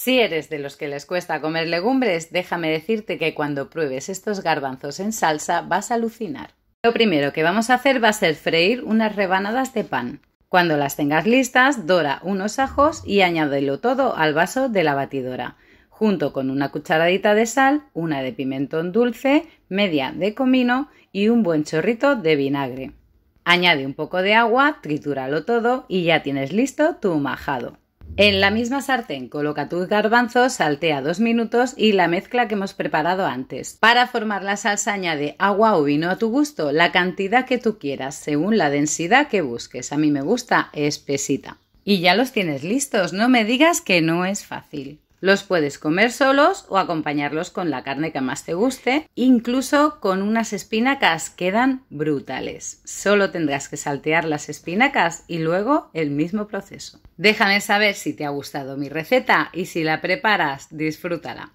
Si eres de los que les cuesta comer legumbres, déjame decirte que cuando pruebes estos garbanzos en salsa vas a alucinar. Lo primero que vamos a hacer va a ser freír unas rebanadas de pan. Cuando las tengas listas, dora unos ajos y añádelo todo al vaso de la batidora, junto con una cucharadita de sal, una de pimentón dulce, media de comino y un buen chorrito de vinagre. Añade un poco de agua, tritúralo todo y ya tienes listo tu majado. En la misma sartén coloca tus garbanzos, saltea dos minutos y la mezcla que hemos preparado antes. Para formar la salsa añade agua o vino a tu gusto, la cantidad que tú quieras, según la densidad que busques. A mí me gusta espesita. Y ya los tienes listos, no me digas que no es fácil. Los puedes comer solos o acompañarlos con la carne que más te guste, incluso con unas espinacas, quedan brutales. Solo tendrás que saltear las espinacas y luego el mismo proceso. Déjame saber si te ha gustado mi receta y si la preparas, disfrútala.